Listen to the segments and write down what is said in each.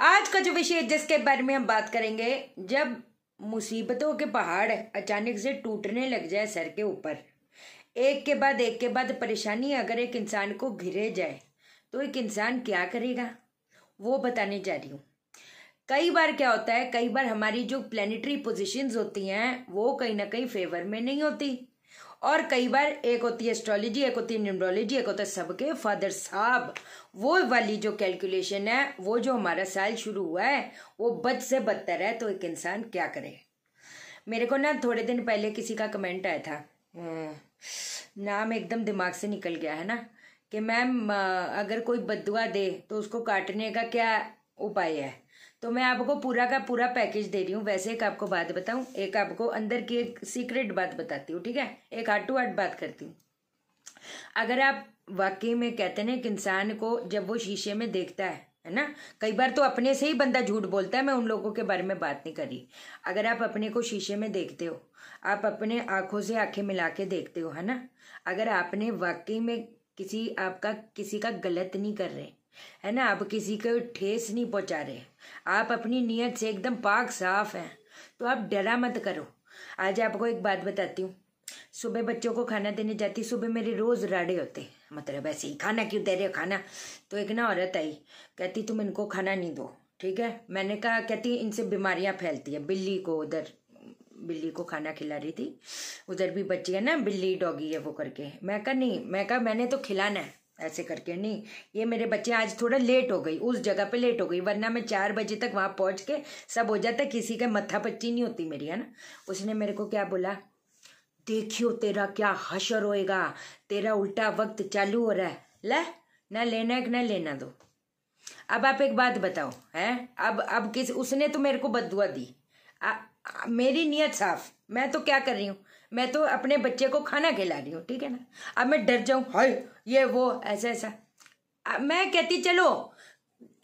आज का जो विषय जिसके बारे में हम बात करेंगे जब मुसीबतों के पहाड़ अचानक से टूटने लग जाए सर के ऊपर एक के बाद एक के बाद परेशानी अगर एक इंसान को घिरे जाए तो एक इंसान क्या करेगा वो बताने जा रही हूँ कई बार क्या होता है कई बार हमारी जो प्लानिटरी पोजीशंस होती हैं वो कहीं ना कहीं फेवर में नहीं होती और कई बार एक होती है एस्ट्रोलॉजी एक होती है न्यूमरोलॉजी एक होता है सबके फादर साहब वो वाली जो कैलकुलेशन है वो जो हमारा साल शुरू हुआ है वो बद से बदतर है तो एक इंसान क्या करे मेरे को ना थोड़े दिन पहले किसी का कमेंट आया था हम्म, नाम एकदम दिमाग से निकल गया है ना कि मैम अगर कोई बदुआ दे तो उसको काटने का क्या उपाय है तो मैं आपको पूरा का पूरा पैकेज दे रही हूँ वैसे एक आपको बात बताऊँ एक आपको अंदर की एक सीक्रेट बात बताती हूँ ठीक है एक आठ टू आठ बात करती हूँ अगर आप वाकई में कहते हैं एक इंसान को जब वो शीशे में देखता है है ना कई बार तो अपने से ही बंदा झूठ बोलता है मैं उन लोगों के बारे में बात नहीं कर रही अगर आप अपने को शीशे में देखते हो आप अपने आंखों से आंखें मिला के देखते हो है ना अगर आपने वाकई में किसी आपका किसी का गलत नहीं कर रहे है ना आप किसी को ठेस नहीं पहुंचा रहे आप अपनी नीयत से एकदम पाक साफ हैं तो आप डरा मत करो आज आपको एक बात बताती हूँ सुबह बच्चों को खाना देने जाती सुबह मेरे रोज़ राड़े होते मतलब ऐसे ही खाना क्यों दे रहे हो खाना तो एक ना औरत आई कहती तुम इनको खाना नहीं दो ठीक है मैंने कहा कहती इनसे बीमारियां फैलती है बिल्ली को उधर बिल्ली को खाना खिला रही थी उधर भी बच्ची है ना बिल्ली डॉगी है वो करके मैं कहा नहीं मैं कहा मैंने तो खिलाना है ऐसे करके नहीं ये मेरे बच्चे आज थोड़ा लेट हो गई उस जगह पे लेट हो गई वरना मैं चार बजे तक वहाँ पहुँच के सब हो जाता किसी का मत्था पच्ची नहीं होती मेरी है ना उसने मेरे को क्या बोला देखियो तेरा क्या हशर होएगा तेरा उल्टा वक्त चालू हो रहा है ले ना लेना एक ना लेना दो अब आप एक बात बताओ है अब अब किस उसने तो मेरे को बदुआ दी आ, आ, मेरी नीयत साफ मैं तो क्या कर रही हूँ मैं तो अपने बच्चे को खाना खिला रही हूँ ठीक है ना अब मैं डर जाऊँ हाय ये वो ऐसा ऐसा मैं कहती चलो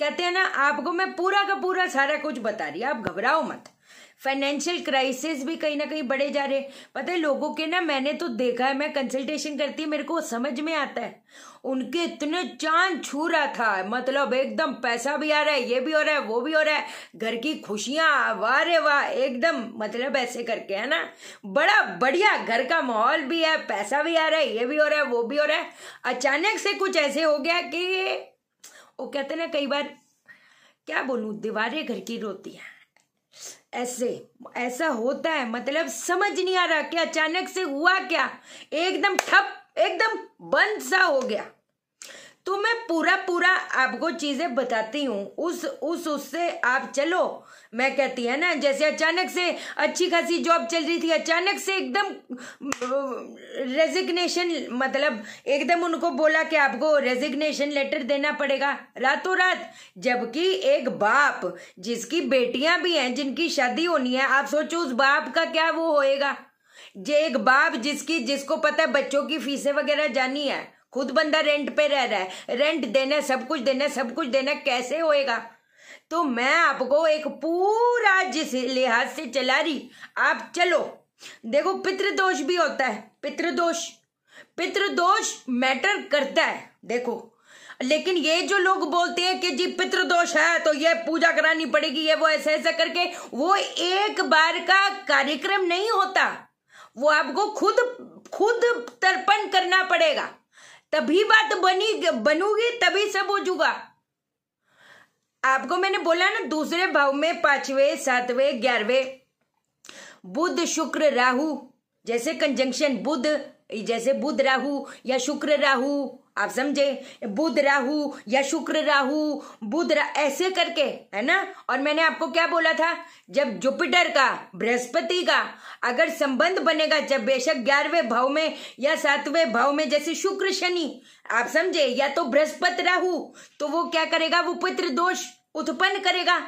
कहते हैं ना आपको मैं पूरा का पूरा सारा कुछ बता रही आप घबराओ मत फाइनेंशियल क्राइसिस भी कहीं ना कहीं बढ़े जा रहे हैं पता है लोगों के ना मैंने तो देखा है मैं कंसल्टेशन करती मेरे को समझ में आता है उनके इतने चांद छू रहा था मतलब एकदम पैसा भी आ रहा है ये भी हो रहा है वो भी हो रहा है घर की खुशियाँ वाह रे वाह एकदम मतलब ऐसे करके है ना बड़ा बढ़िया घर का माहौल भी है पैसा भी आ रहा है ये भी हो रहा है वो भी हो रहा है अचानक से कुछ ऐसे हो गया कि वो कहते ना कई बार क्या बोलूँ दीवारें घर की रोती हैं ऐसे ऐसा होता है मतलब समझ नहीं आ रहा कि अचानक से हुआ क्या एकदम ठप एकदम बंद सा हो गया तो मैं पूरा पूरा आपको चीजें बताती हूँ उस उस उससे आप चलो मैं कहती है ना जैसे अचानक से अच्छी खासी जॉब चल रही थी अचानक से एकदम रेजिग्नेशन मतलब एकदम उनको बोला कि आपको रेजिग्नेशन लेटर देना पड़ेगा रातों रात जबकि एक बाप जिसकी बेटियां भी हैं जिनकी शादी होनी है आप सोचो उस बाप का क्या वो होएगा जे एक बाप जिसकी जिसको पता है बच्चों की फीसें वगैरह जानी है खुद बंदा रेंट पे रह रहा है रेंट देना है सब कुछ देना है सब कुछ देना कैसे होएगा तो मैं आपको एक पूरा जिस लिहाज से चला रही आप चलो देखो पितृदोष भी होता है पितृदोष पितृदोष मैटर करता है देखो लेकिन ये जो लोग बोलते हैं कि जी पितृदोष है तो ये पूजा करानी पड़ेगी ये वो ऐसे ऐसे करके वो एक बार का कार्यक्रम नहीं होता वो आपको खुद खुद तर्पण करना पड़ेगा तभी बात बनी बनूगी तभी सब हो जुगा आपको मैंने बोला ना दूसरे भाव में पांचवे सातवें ग्यारहवें बुध शुक्र राहु जैसे कंजंक्शन बुध जैसे बुध राहु या शुक्र राहु आप समझे बुध राहु या शुक्र राहु बुध रा, ऐसे करके है ना और मैंने आपको क्या बोला था जब जुपिटर का बृहस्पति का अगर संबंध बनेगा जब बेशक ग्यारहवें भाव में या सातवें भाव में जैसे शुक्र शनि आप समझे या तो बृहस्पति राहु तो वो क्या करेगा वो पित्र दोष उत्पन्न करेगा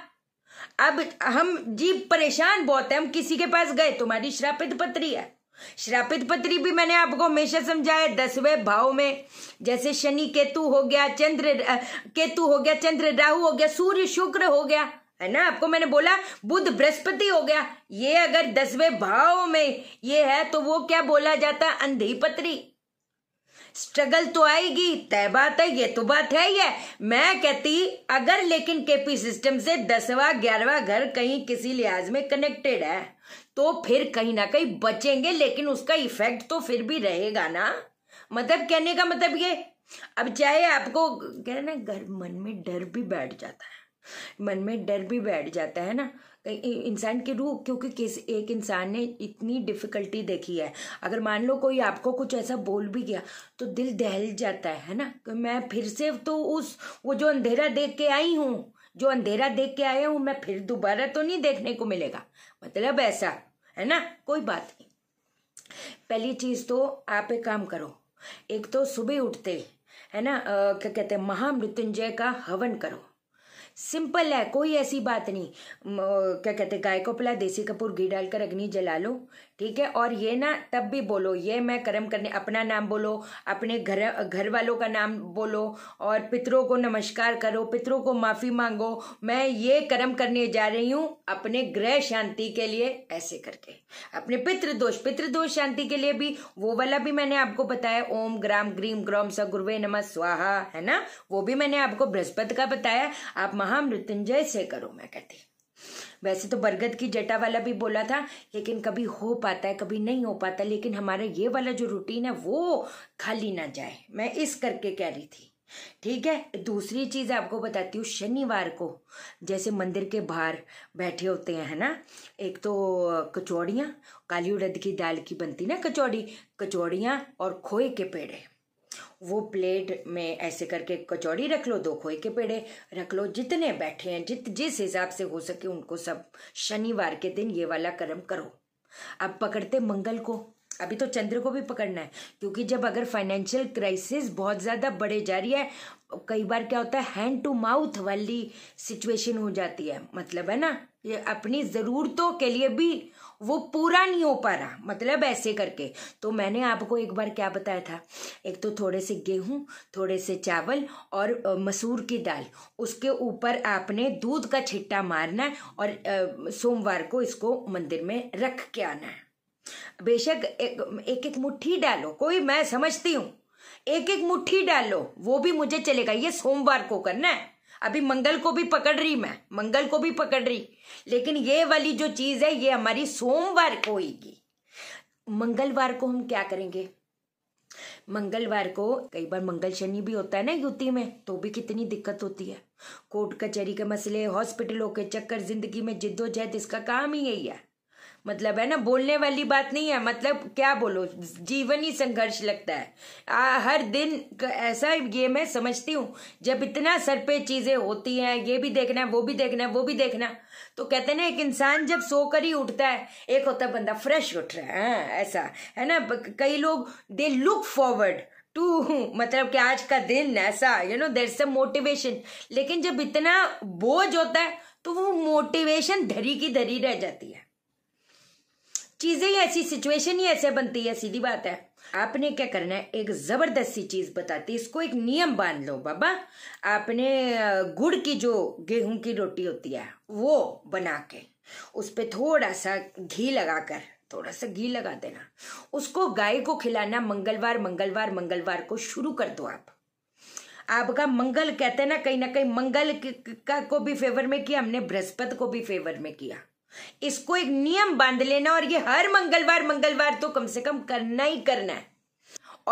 अब हम जी परेशान बहुत है हम किसी के पास गए तुम्हारी श्रापित पत्री है श्रापित पत्री भी मैंने आपको हमेशा समझाया दसवें भाव में जैसे शनि केतु हो गया चंद्र केतु हो गया चंद्र राहु हो गया सूर्य शुक्र हो गया है ना आपको मैंने बोला बुध बृहस्पति हो गया ये अगर दसवें भाव में ये है तो वो क्या बोला जाता अंधी पत्री स्ट्रगल तो आएगी तय बात है ये तो बात है ये मैं कहती अगर लेकिन केपी सिस्टम से दसवा ग्यारहवा घर कहीं किसी लिहाज में कनेक्टेड है तो फिर कहीं ना कहीं बचेंगे लेकिन उसका इफेक्ट तो फिर भी रहेगा ना मतलब कहने का मतलब ये अब चाहे आपको कह रहे ना घर मन में डर भी बैठ जाता है मन में डर भी बैठ जाता है ना इंसान के रूप क्योंकि किस एक इंसान ने इतनी डिफ़िकल्टी देखी है अगर मान लो कोई आपको कुछ ऐसा बोल भी गया तो दिल दहल जाता है है ना तो मैं फिर से तो उस वो जो अंधेरा देख के आई हूँ जो अंधेरा देख के आया हूँ मैं फिर दोबारा तो नहीं देखने को मिलेगा मतलब ऐसा है ना कोई बात नहीं पहली चीज़ तो आप एक काम करो एक तो सुबह उठते है ना क्या कहते हैं महामृत्युंजय का हवन करो सिंपल है कोई ऐसी बात नहीं क्या कहते गाय को पिला देसी कपूर घी डालकर अग्नि जला लो ठीक है और ये ना तब भी बोलो ये मैं कर्म करने अपना नाम बोलो अपने घर घर वालों का नाम बोलो और पितरों को नमस्कार करो पितरों को माफ़ी मांगो मैं ये कर्म करने जा रही हूँ अपने ग्रह शांति के लिए ऐसे करके अपने पितृदोष पितृदोष शांति के लिए भी वो वाला भी मैंने आपको बताया ओम ग्राम ग्रीम ग्रोम स गुरुवे नम स्वाहा है ना वो भी मैंने आपको बृहस्पति का बताया आप महामृत्युंजय से करो मैं कहती वैसे तो बरगद की जटा वाला भी बोला था लेकिन कभी हो पाता है कभी नहीं हो पाता लेकिन हमारा ये वाला जो रूटीन है वो खाली ना जाए मैं इस करके कह रही थी ठीक है दूसरी चीज आपको बताती हूँ शनिवार को जैसे मंदिर के बाहर बैठे होते हैं है ना एक तो कचौड़ियाँ काली उड़द की दाल की बनती ना कचौड़ी कचौड़ियाँ और खोए के पेड़े वो प्लेट में ऐसे करके कचौड़ी रख लो दो खोए के पेड़े रख लो जितने बैठे हैं जित जिस हिसाब से हो सके उनको सब शनिवार के दिन ये वाला कर्म करो अब पकड़ते मंगल को अभी तो चंद्र को भी पकड़ना है क्योंकि जब अगर फाइनेंशियल क्राइसिस बहुत ज़्यादा बढ़े जा रही है कई बार क्या होता है हैंड टू माउथ वाली सिचुएशन हो जाती है मतलब है ना ये अपनी ज़रूरतों के लिए भी वो पूरा नहीं हो पा रहा मतलब ऐसे करके तो मैंने आपको एक बार क्या बताया था एक तो थोड़े से गेहूँ थोड़े से चावल और मसूर की दाल उसके ऊपर आपने दूध का छिट्टा मारना है और सोमवार को इसको मंदिर में रख के आना है बेशक एक एक, एक मुट्ठी डालो कोई मैं समझती हूँ एक एक मुट्ठी डालो वो भी मुझे चलेगा ये सोमवार को करना है अभी मंगल को भी पकड़ रही मैं मंगल को भी पकड़ रही लेकिन ये वाली जो चीज है ये हमारी सोमवार को होगी मंगलवार को हम क्या करेंगे मंगलवार को कई बार मंगल शनि भी होता है ना युति में तो भी कितनी दिक्कत होती है कोर्ट कचहरी के मसले हॉस्पिटलों के चक्कर जिंदगी में जिद्दोजहद इसका काम ही यही है मतलब है ना बोलने वाली बात नहीं है मतलब क्या बोलो जीवन ही संघर्ष लगता है आ, हर दिन ऐसा ये मैं समझती हूँ जब इतना सर पे चीज़ें होती हैं ये भी देखना है वो भी देखना है वो भी देखना तो कहते ना एक इंसान जब सोकर ही उठता है एक होता है बंदा फ्रेश उठ रहा है हाँ, ऐसा है ना कई लोग दे लुक फॉरवर्ड टू मतलब कि आज का दिन ऐसा यू नो देर से मोटिवेशन लेकिन जब इतना बोझ होता है तो वो मोटिवेशन धरी की धरी रह जाती है चीजें ही ऐसी सिचुएशन ही ऐसे बनती है सीधी बात है आपने क्या करना है एक जबरदस्त सी चीज बताती इसको एक नियम बांध लो बाबा आपने गुड़ की जो गेहूं की रोटी होती है वो बना के उस पर थोड़ा सा घी लगाकर थोड़ा सा घी लगा देना उसको गाय को खिलाना मंगलवार मंगलवार मंगलवार को शुरू कर दो आप आपका मंगल कहते ना कहीं ना कहीं मंगल का को भी फेवर में किया हमने बृहस्पति को भी फेवर में किया इसको एक नियम बांध लेना और ये हर मंगलवार मंगलवार तो कम से कम करना ही करना है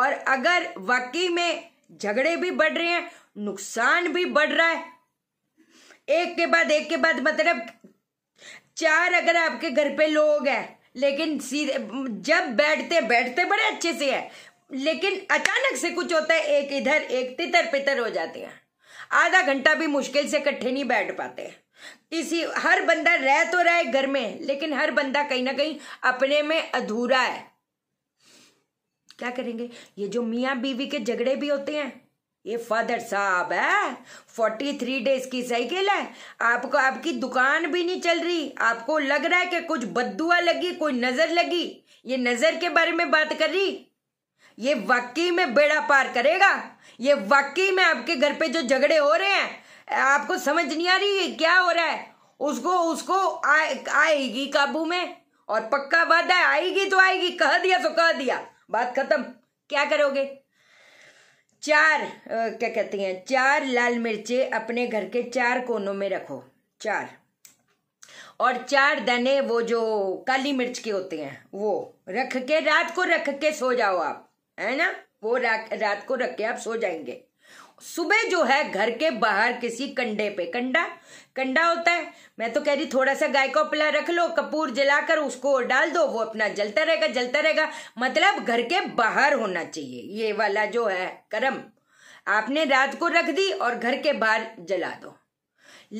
और अगर वाकई में झगड़े भी बढ़ रहे हैं नुकसान भी बढ़ रहा है एक के बाद एक के बाद मतलब चार अगर आपके घर पे लोग हैं लेकिन सीधे जब बैठते बैठते बड़े अच्छे से है लेकिन अचानक से कुछ होता है एक इधर एक तितर पितर हो जाते हैं आधा घंटा भी मुश्किल से इकट्ठे नहीं बैठ पाते हैं इसी हर बंदा रह तो रहा है घर में लेकिन हर बंदा कहीं ना कहीं अपने में अधूरा है क्या करेंगे ये जो मियाँ बीवी के झगड़े भी होते हैं ये फादर साहब है फोर्टी थ्री डेज की साइकिल है आपको आपकी दुकान भी नहीं चल रही आपको लग रहा है कि कुछ बदुआ लगी कोई नजर लगी ये नजर के बारे में बात कर रही ये वाकई में बेड़ा पार करेगा ये वाकई में आपके घर पे जो झगड़े हो रहे हैं आपको समझ नहीं आ रही है क्या हो रहा है उसको उसको आ, आएगी काबू में और पक्का वादा है आएगी तो आएगी कह दिया तो कह दिया बात खत्म क्या करोगे चार आ, क्या कहते हैं चार लाल मिर्चे अपने घर के चार कोनों में रखो चार और चार दाने वो जो काली मिर्च के होते हैं वो रख के रात को रख के सो जाओ आप है ना वो रात को रख के आप सो जाएंगे सुबह जो है घर के बाहर किसी कंडे पे कंडा कंडा होता है मैं तो कह रही थोड़ा सा गाय को पिला रख लो कपूर जलाकर उसको डाल दो वो अपना जलता रहेगा जलता रहेगा मतलब घर के बाहर होना चाहिए ये वाला जो है कर्म आपने रात को रख दी और घर के बाहर जला दो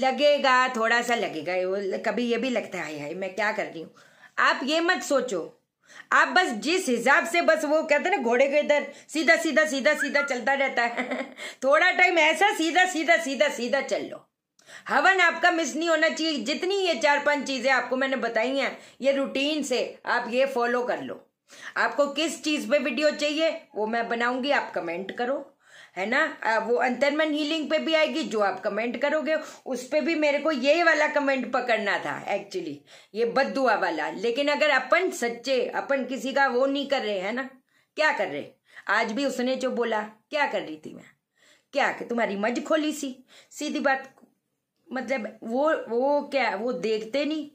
लगेगा थोड़ा सा लगेगा कभी ये भी लगता है मैं क्या कर रही हूँ आप ये मत सोचो आप बस जिस हिसाब से बस वो कहते हैं ना घोड़े के इधर सीधा सीधा सीधा सीधा चलता रहता है थोड़ा टाइम ऐसा सीधा सीधा सीधा सीधा चल लो हवन आपका मिस नहीं होना चाहिए जितनी ये चार पांच चीजें आपको मैंने बताई हैं ये रूटीन से आप ये फॉलो कर लो आपको किस चीज पे वीडियो चाहिए वो मैं बनाऊंगी आप कमेंट करो है ना वो अंतर्मन हीलिंग पे भी आएगी जो आप कमेंट करोगे उस पर भी मेरे को यही वाला कमेंट पकड़ना था एक्चुअली ये बदुआ वाला लेकिन अगर अपन सच्चे अपन किसी का वो नहीं कर रहे है ना क्या कर रहे आज भी उसने जो बोला क्या कर रही थी मैं क्या कि तुम्हारी मज खोली सी सीधी बात मतलब वो वो क्या वो देखते नहीं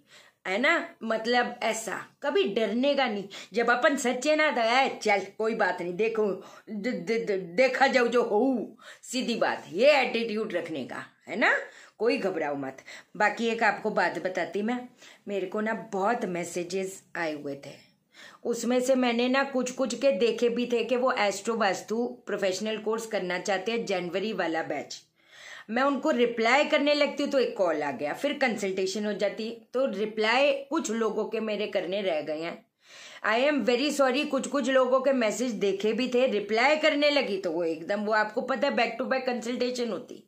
है ना मतलब ऐसा कभी डरने का नहीं जब अपन सच्चे ना है तो, चल कोई बात नहीं देखो द, द, द, देखा जाओ जो हो सीधी बात ये एटीट्यूड रखने का है ना कोई घबराओ मत बाकी एक आपको बात बताती मैं मेरे को ना बहुत मैसेजेस आए हुए थे उसमें से मैंने ना कुछ कुछ के देखे भी थे कि वो एस्ट्रो वास्तु प्रोफेशनल कोर्स करना चाहते हैं जनवरी वाला बैच मैं उनको रिप्लाई करने लगती हूँ तो एक कॉल आ गया फिर कंसल्टेशन हो जाती तो रिप्लाई कुछ लोगों के मेरे करने रह गए हैं आई एम वेरी सॉरी कुछ कुछ लोगों के मैसेज देखे भी थे रिप्लाई करने लगी तो वो एकदम वो आपको पता है बैक टू बैक कंसल्टेशन होती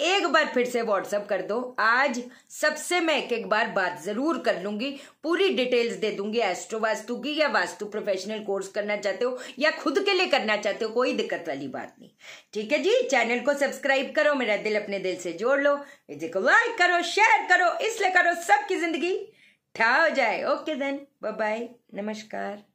एक बार फिर से व्हाट्सअप कर दो आज सबसे मैं एक एक बार बात जरूर कर लूंगी पूरी डिटेल्स दे दूंगी एस्ट्रो वास्तु की या वास्तु प्रोफेशनल कोर्स करना चाहते हो या खुद के लिए करना चाहते हो कोई दिक्कत वाली बात नहीं ठीक है जी चैनल को सब्सक्राइब करो मेरा दिल अपने दिल से जोड़ लो लाइक करो शेयर करो इसलिए करो सबकी जिंदगी था हो जाए ओके देन बाय बाय नमस्कार